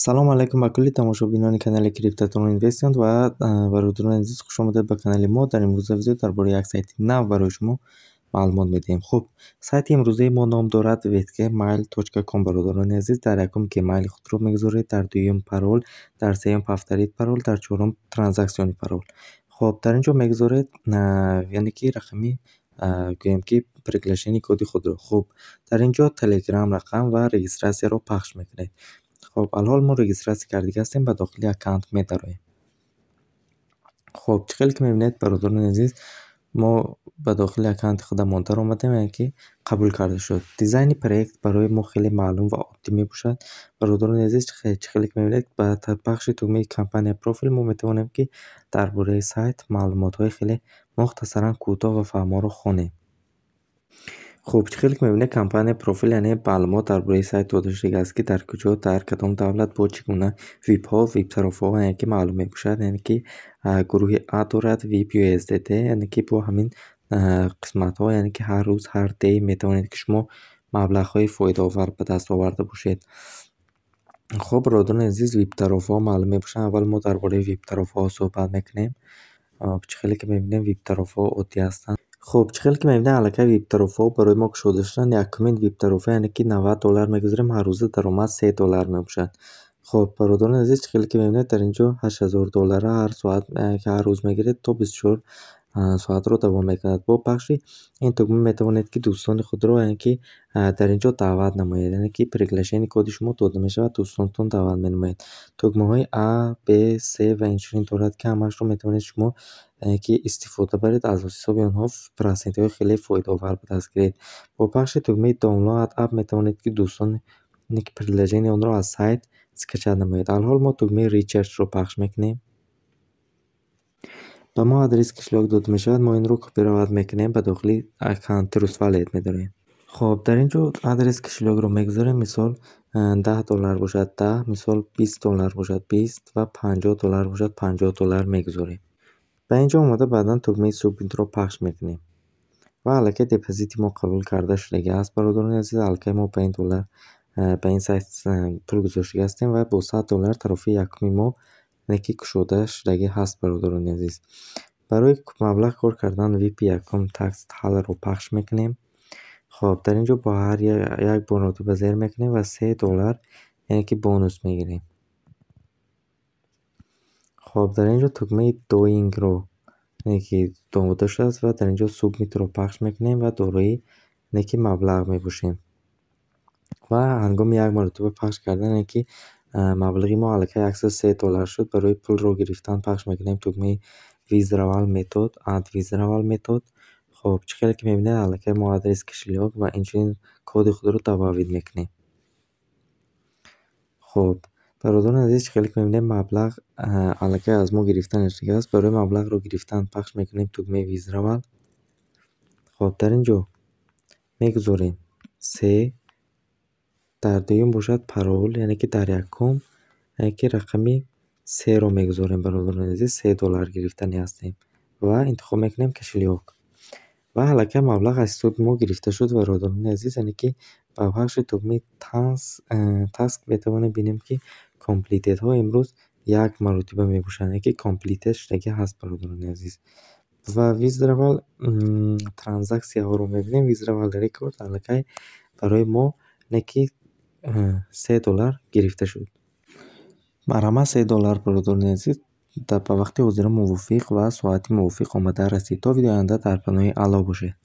салом алайкум ба кулли тамошобинони канали криптотон инвестмент ва бародарони азиз хуш омадед ба канали мо дар имрӯза видео дар бораи як сайти нав барои шумо маълумот медиҳем хуб сайти имрӯзаи мо ном дорад ветке майл точкаком бародарони азиз дар якум ки майли худро мегузоред дар дуюм парол дар сеюм пафтарид парол дар чорум транзаксиони парол хуб дар инҷо мегузоред яъне ки рақами гӯем ки приглашени коди худро хуб дар инҷо телеграм рақам ва регистратсияро пахш мекунед خب الان ما رگیستراسی کردیم هستیم به داخلی اکانت میترویم خب چقدر که میبینید برادران عزیز ما به داخل اکانت خودم اومده آمدیم یعنی که قبول کرده شد دیزاین پروژه برای ما خیلی معلوم و عادی باشد برادران عزیز چقدر که میبینید به بخش تومی کمپانی پروفیل ما میتونیم که درباره سایت معلومات های خیلی مختصرا کوتاه و فهمارو رو хуб чӣ хеле ки мебине компания профил яъне маълумот дар бораи сайтҳо доштаг аст ки дар куҷо дар кадом давлат бо чӣ гуна випҳо вибсарофҳо яъне ки маълум мебошад яъне ки гурӯҳи а дорад вип usdd яъне ки бо ҳамин қисматҳо яъне ки ҳар рӯз ҳар дей метавонед ки шумо маблағҳои фоидаовар ба даст оварда бошед хуб родони азиз вибтарофҳо маълум мебошанд аввал мо дар бораи вибтарофҳо суҳбат мекунем чӣ хеле ки мебинем вибтарофҳо оддӣ ҳастанд خوب چه خیلی که میبینه علاقه ویپتروف ها برای ما کشو داشتن یک کمین ویپتروف یعنی که 90 دلار میگذاریم هر روز در اومد 3 دلار میبشن خب برادران عزیز چه خیلی که میبینه در اینجا 8000 دلار هر ساعت که هر روز میگیرید تا 24 ساعت رو دوام میکند با پخشی این تو میتوانید که دوستان خود رو یعنی که در اینجا دعوت نماید یعنی که پرگلشین کد شما داده می شود دوستانتون دعوت می نماید های A, B, C و اینچنین دارد که همش رو میتوانید شما ки истифода баред аз ҳисоби онҳо процентҳои хеле фоидовар ба даст гиред бо пахши тугмаи донлоад ап метавонед ки дӯстони предложени онро аз сайт скача намоед алҳол мо тугмаи ричардро пахш мекунем ба мо адреси кишлок дод мешавад мо инро копиравад мекунем ба дохили аккаунт трусвалет медорем хоб дар ин ҷо адреси кишлокро мегузорем мисол э, даҳ доллар бошад даҳ мисол бист доллар бошад бист ва панҷоҳ доллар бошад панҷоҳ доллар мегузорем ба инҷо омада баъдан тугмаи субитро пахш мекунем ва аллакай депозити мо қабул карда шудагиаст бародарони азиз аллакай мо ба ин доллар э, ба ин сайт э, пул гузоштаги ҳастем ва бо сад доллар тарофи якуми мо неки кушода шудаги ҳаст бародарони азиз барои маблағ кор кардан вип якум такс талро пахш мекунем хоб дар инҷо бо ҳар як бо ротиба зер мекунем ва се доллар яъне ки бонус мегирем خب در اینجا تکمه دوینگ رو نکی دانلود شده است و در اینجا سوبمیت رو پخش میکنیم و دوری نکی مبلغ میبوشیم و هنگام یک مرتبه پخش کردن که مبلغی ما علاکه سه دلار شد برای پول رو گرفتن پخش میکنیم ویز ویزراول میتود اد روال میتود خب چقدر که میبینید علاکه ما آدرس کشلیوک و اینچین کد خود رو تباوید میکنیم خب برادران عزیز خیلی که میبینیم مبلغ علکه از ما گرفتنش دیگه است برای مبلغ رو گرفتن پخش میکنیم تکمه ویز رول خب در اینجا میگذاریم سه در دویم باشد پرول یعنی که در یک کم یعنی که رقمی سه رو میگذاریم برادران عزیز سه دلار گرفتنی هستیم و انتخاب میکنیم کشلیوک و حلقه مبلغ از سود ما گرفته شد و رادان عزیز یعنی که با پخش تکمه تاسک بتوانیم بینیم که کامپلیتت ها امروز یک مرتبه بوشن یکی کامپلیتش دیگه هست برادران عزیز و ویز درول ترانزکسی ها رو میبینیم درول ریکورد علاقه برای ما نکی سه دلار گرفته شد رقم سه دلار برادران عزیز در وقتی حضور موفق و ساعت موفق آمده رسید تا ویدیو آینده در پناه علا باشه